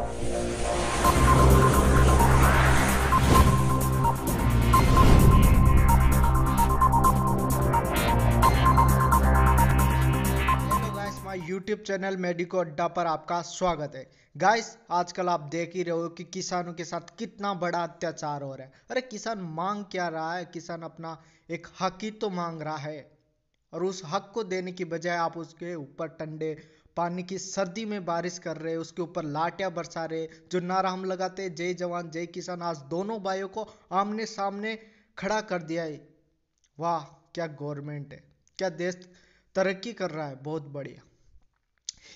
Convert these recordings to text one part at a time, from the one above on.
YouTube channel medico अड्डा पर आपका स्वागत है गाइस आजकल आप देख ही रहे हो कि किसानों के साथ कितना बड़ा अत्याचार हो रहा है अरे किसान मांग क्या रहा है किसान अपना एक हक ही तो मांग रहा है और उस हक को देने की बजाय आप उसके ऊपर टंडे पानी की सर्दी में बारिश कर रहे उसके ऊपर लाटियां बरसा रहे जो नारा हम लगाते जय जवान जय किसान आज दोनों भाइयों को आमने सामने खड़ा कर दिया है वाह क्या गवर्नमेंट है क्या देश तरक्की कर रहा है बहुत बढ़िया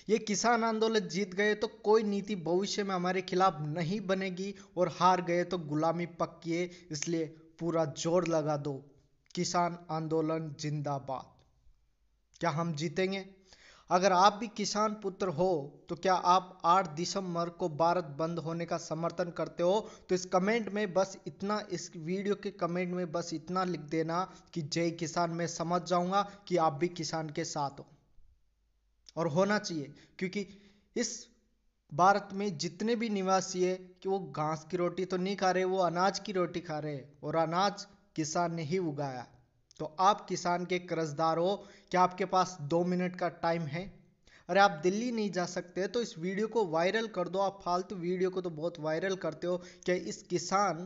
ये किसान आंदोलन जीत गए तो कोई नीति भविष्य में हमारे खिलाफ नहीं बनेगी और हार गए तो गुलामी पक्की है इसलिए पूरा जोर लगा दो किसान आंदोलन जिंदाबाद क्या हम जीतेंगे अगर आप भी किसान पुत्र हो तो क्या आप 8 दिसंबर को भारत बंद होने का समर्थन करते हो तो इस कमेंट में बस इतना इस वीडियो के कमेंट में बस इतना लिख देना कि जय किसान मैं समझ जाऊंगा कि आप भी किसान के साथ हो और होना चाहिए क्योंकि इस भारत में जितने भी निवासी है कि वो घास की रोटी तो नहीं खा रहे वो अनाज की रोटी खा रहे और अनाज किसान ने ही उगाया तो आप किसान के कर्जदार हो क्या आपके पास दो मिनट का टाइम है अरे आप दिल्ली नहीं जा सकते तो इस वीडियो को वायरल कर दो आप फालतू वीडियो को तो बहुत वायरल करते हो क्या इस किसान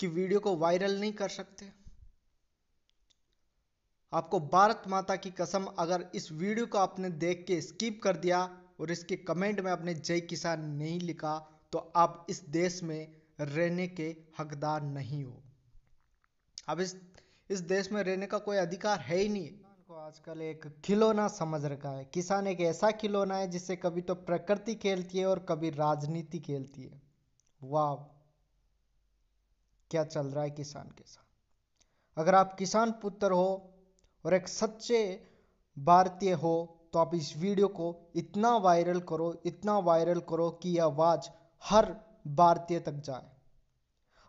की वीडियो को वायरल नहीं कर सकते आपको भारत माता की कसम अगर इस वीडियो को आपने देख के स्किप कर दिया और इसके कमेंट में आपने जय किसान नहीं लिखा तो आप इस देश में रहने के हकदार नहीं हो अब इस इस देश में रहने का कोई अधिकार है ही नहीं को आजकल एक खिलौना समझ रखा है किसान एक ऐसा खिलौना है जिससे कभी तो प्रकृति खेलती है और कभी राजनीति खेलती है वाह क्या चल रहा है किसान के साथ अगर आप किसान पुत्र हो और एक सच्चे भारतीय हो तो आप इस वीडियो को इतना वायरल करो इतना वायरल करो कि यह आवाज हर भारतीय तक जाए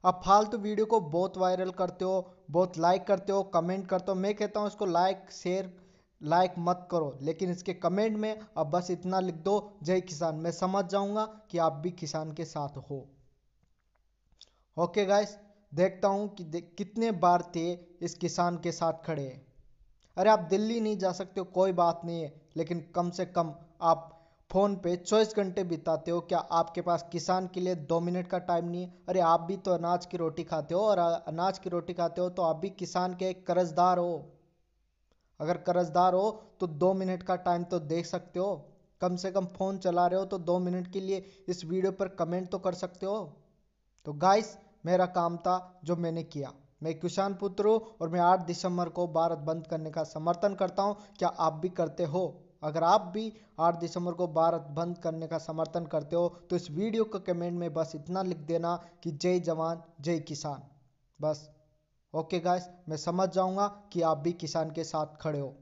आप फालतू तो वीडियो को बहुत वायरल करते हो बहुत लाइक करते हो कमेंट करते हो मैं कहता हूँ इसको लाइक शेयर लाइक मत करो लेकिन इसके कमेंट में अब बस इतना लिख दो जय किसान मैं समझ जाऊँगा कि आप भी किसान के साथ हो ओके गाइस देखता हूँ कि दे, कितने भारतीय इस किसान के साथ खड़े हैं अरे आप दिल्ली नहीं जा सकते हो कोई बात नहीं है लेकिन कम से कम आप फ़ोन पे चौबीस घंटे बिताते हो क्या आपके पास किसान के लिए दो मिनट का टाइम नहीं है अरे आप भी तो अनाज की रोटी खाते हो और अनाज की रोटी खाते हो तो आप भी किसान के कर्जदार हो अगर कर्जदार हो तो दो मिनट का टाइम तो देख सकते हो कम से कम फ़ोन चला रहे हो तो दो मिनट के लिए इस वीडियो पर कमेंट तो कर सकते हो तो गाइस मेरा काम था जो मैंने किया मैं किसान पुत्र हूँ और मैं 8 दिसंबर को भारत बंद करने का समर्थन करता हूँ क्या आप भी करते हो अगर आप भी 8 दिसंबर को भारत बंद करने का समर्थन करते हो तो इस वीडियो को कमेंट में बस इतना लिख देना कि जय जवान जय किसान बस ओके गाइस मैं समझ जाऊंगा कि आप भी किसान के साथ खड़े हो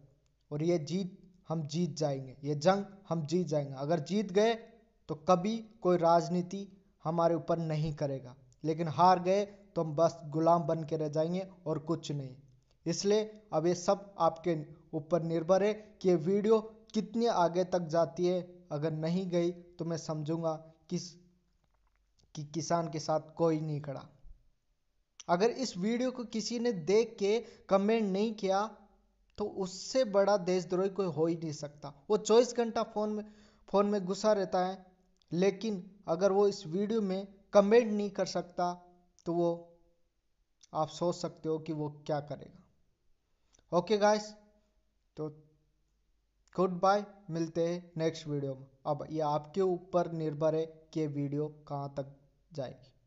और ये जीत हम जीत जाएंगे ये जंग हम जीत जाएंगे अगर जीत गए तो कभी कोई राजनीति हमारे ऊपर नहीं करेगा लेकिन हार गए तो हम बस गुलाम बन के रह जाएंगे और कुछ नहीं इसलिए अब ये सब आपके ऊपर निर्भर है कि ये वीडियो कितने आगे तक जाती है अगर नहीं गई तो मैं समझूंगा किस कि किसान के साथ कोई नहीं खड़ा अगर इस वीडियो को किसी ने देख के कमेंट नहीं किया तो उससे बड़ा देशद्रोही कोई हो ही नहीं सकता वो चौबीस घंटा फोन में फोन में घुसा रहता है लेकिन अगर वो इस वीडियो में कमेंट नहीं कर सकता तो वो आप सोच सकते हो कि वो क्या करेगा ओके गाइस तो गुड बाय मिलते हैं नेक्स्ट वीडियो में अब ये आपके ऊपर निर्भर है कि वीडियो कहाँ तक जाएगी